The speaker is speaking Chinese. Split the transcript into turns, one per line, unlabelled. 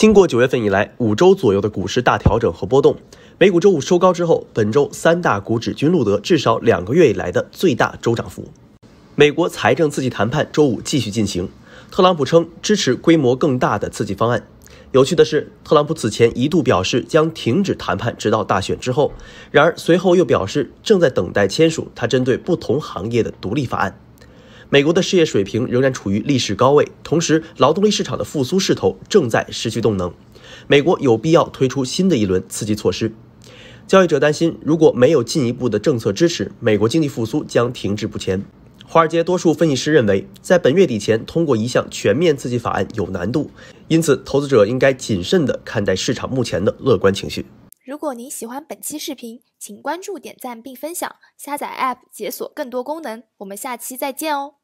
经过九月份以来五周左右的股市大调整和波动，美股周五收高之后，本周三大股指均录得至少两个月以来的最大周涨幅。美国财政刺激谈判周五继续进行，特朗普称支持规模更大的刺激方案。有趣的是，特朗普此前一度表示将停止谈判直到大选之后，然而随后又表示正在等待签署他针对不同行业的独立法案。美国的失业水平仍然处于历史高位，同时劳动力市场的复苏势头正在失去动能。美国有必要推出新的一轮刺激措施。交易者担心，如果没有进一步的政策支持，美国经济复苏将停滞不前。华尔街多数分析师认为，在本月底前通过一项全面刺激法案有难度，因此投资者应该谨慎地看待市场目前的乐观情绪。
如果您喜欢
本期视频，请关注、点赞并分享，下载 App 解锁更多功能。我们下期再见哦！